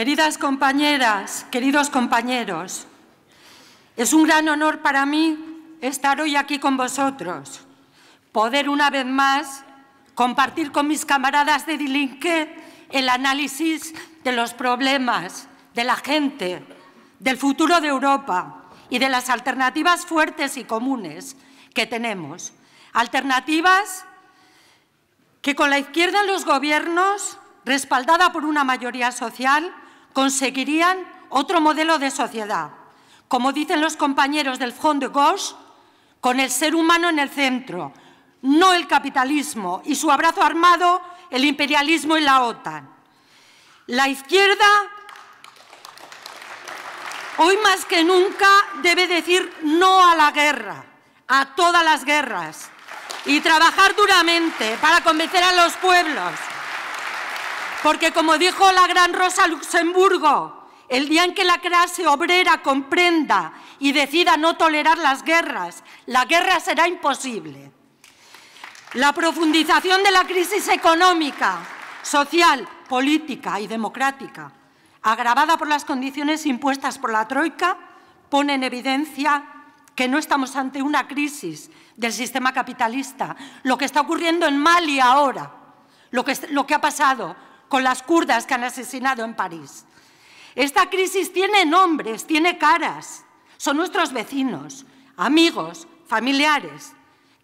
Queridas compañeras, queridos compañeros, es un gran honor para mí estar hoy aquí con vosotros, poder una vez más compartir con mis camaradas de Dilinket el análisis de los problemas, de la gente, del futuro de Europa y de las alternativas fuertes y comunes que tenemos. Alternativas que con la izquierda en los gobiernos, respaldada por una mayoría social, conseguirían otro modelo de sociedad. Como dicen los compañeros del Front de Gauche, con el ser humano en el centro, no el capitalismo y su abrazo armado, el imperialismo y la OTAN. La izquierda, hoy más que nunca, debe decir no a la guerra, a todas las guerras, y trabajar duramente para convencer a los pueblos porque como dijo la gran Rosa Luxemburgo, el día en que la clase obrera comprenda y decida no tolerar las guerras, la guerra será imposible. La profundización de la crisis económica, social, política y democrática, agravada por las condiciones impuestas por la Troika, pone en evidencia que no estamos ante una crisis del sistema capitalista. Lo que está ocurriendo en Mali ahora, lo que, ha pasado con las kurdas que han asesinado en París. Esta crisis tiene nombres, tiene caras. Son nuestros vecinos, amigos, familiares,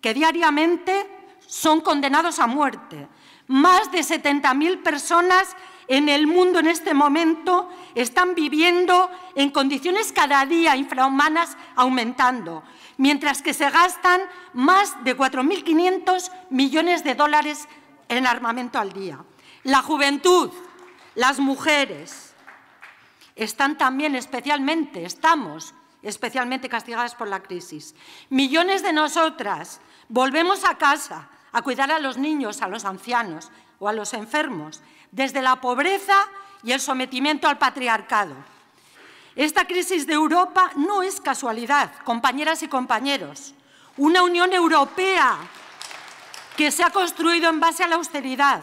que diariamente son condenados a muerte. Más de 70.000 personas en el mundo en este momento están viviendo en condiciones cada día infrahumanas aumentando, mientras que se gastan más de 4.500 millones de dólares en armamento al día. La juventud, las mujeres, están también especialmente, estamos especialmente castigadas por la crisis. Millones de nosotras volvemos a casa a cuidar a los niños, a los ancianos o a los enfermos, desde la pobreza y el sometimiento al patriarcado. Esta crisis de Europa no es casualidad, compañeras y compañeros. Una Unión Europea que se ha construido en base a la austeridad,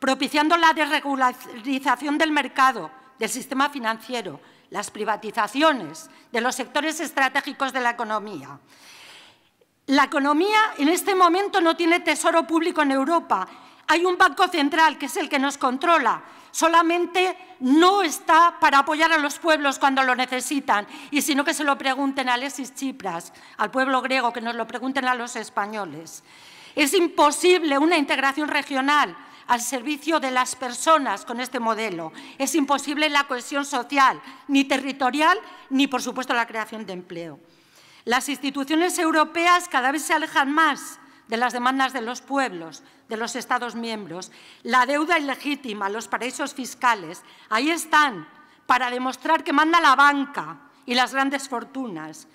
propiciando la desregularización del mercado, del sistema financiero, las privatizaciones de los sectores estratégicos de la economía. La economía en este momento no tiene tesoro público en Europa. Hay un banco central que es el que nos controla. Solamente no está para apoyar a los pueblos cuando lo necesitan. Y sino que se lo pregunten a Alexis Tsipras, al pueblo griego, que nos lo pregunten a los españoles. Es imposible una integración regional al servicio de las personas con este modelo. Es imposible la cohesión social, ni territorial, ni, por supuesto, la creación de empleo. Las instituciones europeas cada vez se alejan más de las demandas de los pueblos, de los Estados miembros. La deuda ilegítima, los paraísos fiscales, ahí están para demostrar que manda la banca y las grandes fortunas.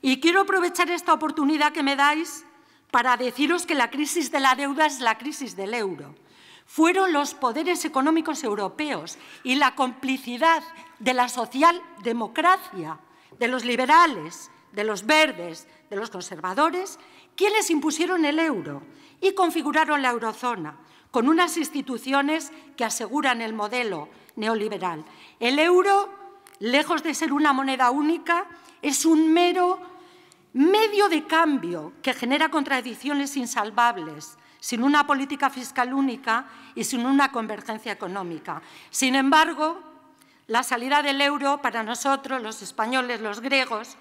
Y quiero aprovechar esta oportunidad que me dais para deciros que la crisis de la deuda es la crisis del euro fueron los poderes económicos europeos y la complicidad de la socialdemocracia, de los liberales, de los verdes, de los conservadores, quienes impusieron el euro y configuraron la eurozona con unas instituciones que aseguran el modelo neoliberal. El euro, lejos de ser una moneda única, es un mero medio de cambio que genera contradicciones insalvables sin una política fiscal única y sin una convergencia económica. Sin embargo, la salida del euro para nosotros, los españoles, los griegos,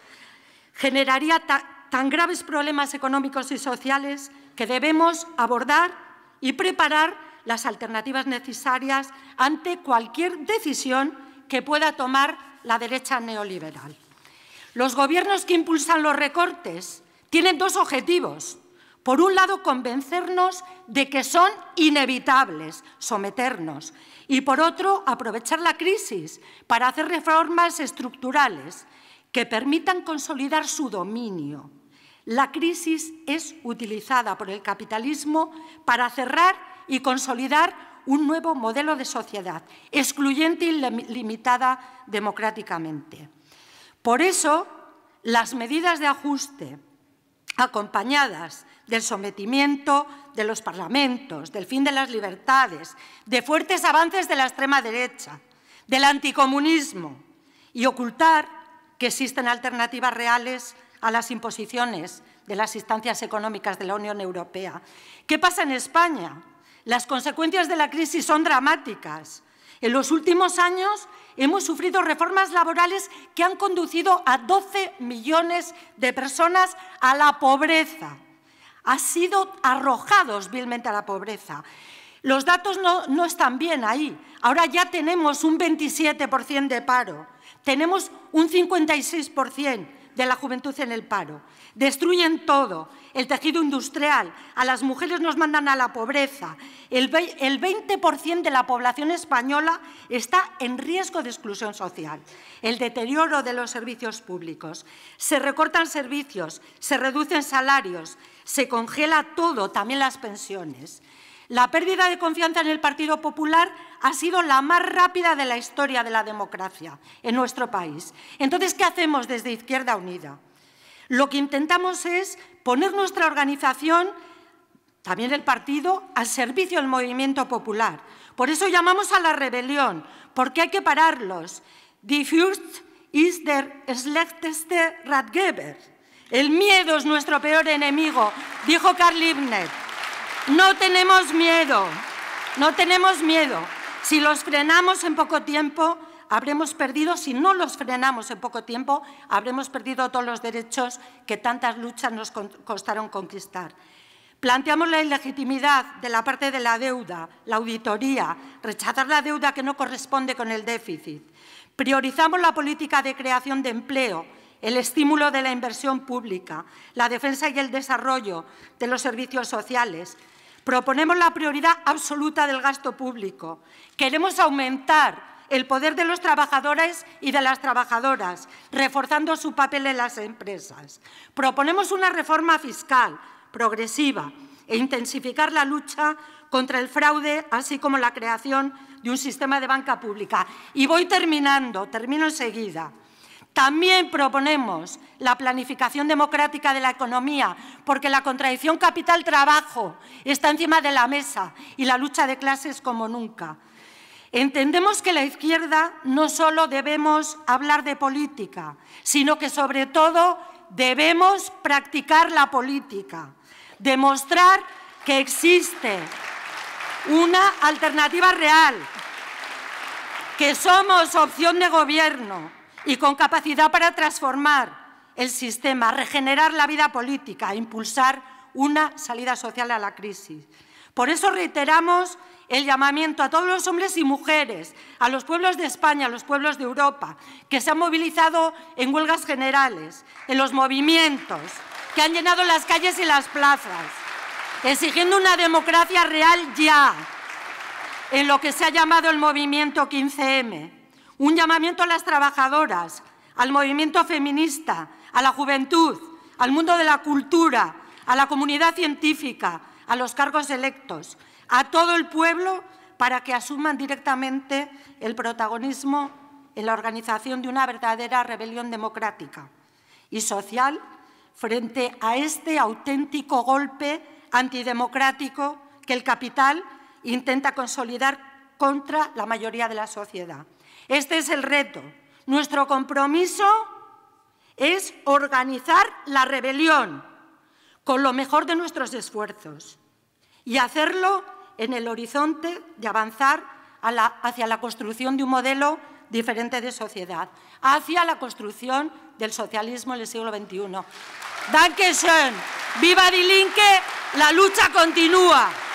generaría tan graves problemas económicos y sociales que debemos abordar y preparar las alternativas necesarias ante cualquier decisión que pueda tomar la derecha neoliberal. Los gobiernos que impulsan los recortes tienen dos objetivos por un lado, convencernos de que son inevitables, someternos. Y por otro, aprovechar la crisis para hacer reformas estructurales que permitan consolidar su dominio. La crisis es utilizada por el capitalismo para cerrar y consolidar un nuevo modelo de sociedad, excluyente y limitada democráticamente. Por eso, las medidas de ajuste, acompañadas del sometimiento de los parlamentos, del fin de las libertades, de fuertes avances de la extrema derecha, del anticomunismo y ocultar que existen alternativas reales a las imposiciones de las instancias económicas de la Unión Europea. ¿Qué pasa en España? Las consecuencias de la crisis son dramáticas. En los últimos años hemos sufrido reformas laborales que han conducido a 12 millones de personas a la pobreza. Ha sido arrojados vilmente a la pobreza. Los datos no, no están bien ahí. Ahora ya tenemos un 27% de paro, tenemos un 56% de la juventud en el paro. Destruyen todo, el tejido industrial, a las mujeres nos mandan a la pobreza. El 20% de la población española está en riesgo de exclusión social. El deterioro de los servicios públicos. Se recortan servicios, se reducen salarios, se congela todo, también las pensiones. La pérdida de confianza en el Partido Popular ha sido la más rápida de la historia de la democracia en nuestro país. Entonces, ¿qué hacemos desde Izquierda Unida? Lo que intentamos es poner nuestra organización, también el partido, al servicio del movimiento popular. Por eso llamamos a la rebelión, porque hay que pararlos. Die Fürst ist der schlechteste Ratgeber. El miedo es nuestro peor enemigo, dijo Karl Liebner. No tenemos miedo, no tenemos miedo. Si los frenamos en poco tiempo, habremos perdido, si no los frenamos en poco tiempo, habremos perdido todos los derechos que tantas luchas nos costaron conquistar. Planteamos la ilegitimidad de la parte de la deuda, la auditoría, rechazar la deuda que no corresponde con el déficit. Priorizamos la política de creación de empleo, el estímulo de la inversión pública, la defensa y el desarrollo de los servicios sociales, Proponemos la prioridad absoluta del gasto público. Queremos aumentar el poder de los trabajadores y de las trabajadoras, reforzando su papel en las empresas. Proponemos una reforma fiscal progresiva e intensificar la lucha contra el fraude, así como la creación de un sistema de banca pública. Y voy terminando, termino enseguida. También proponemos la planificación democrática de la economía, porque la contradicción capital-trabajo está encima de la mesa y la lucha de clases como nunca. Entendemos que la izquierda no solo debemos hablar de política, sino que sobre todo debemos practicar la política, demostrar que existe una alternativa real, que somos opción de gobierno, y con capacidad para transformar el sistema, regenerar la vida política, e impulsar una salida social a la crisis. Por eso reiteramos el llamamiento a todos los hombres y mujeres, a los pueblos de España, a los pueblos de Europa, que se han movilizado en huelgas generales, en los movimientos, que han llenado las calles y las plazas, exigiendo una democracia real ya, en lo que se ha llamado el movimiento 15M, un llamamiento a las trabajadoras, al movimiento feminista, a la juventud, al mundo de la cultura, a la comunidad científica, a los cargos electos, a todo el pueblo para que asuman directamente el protagonismo en la organización de una verdadera rebelión democrática y social frente a este auténtico golpe antidemocrático que el capital intenta consolidar contra la mayoría de la sociedad. Este es el reto. Nuestro compromiso es organizar la rebelión con lo mejor de nuestros esfuerzos y hacerlo en el horizonte de avanzar hacia la construcción de un modelo diferente de sociedad, hacia la construcción del socialismo en el siglo XXI. Danke schön. Viva die la lucha continúa.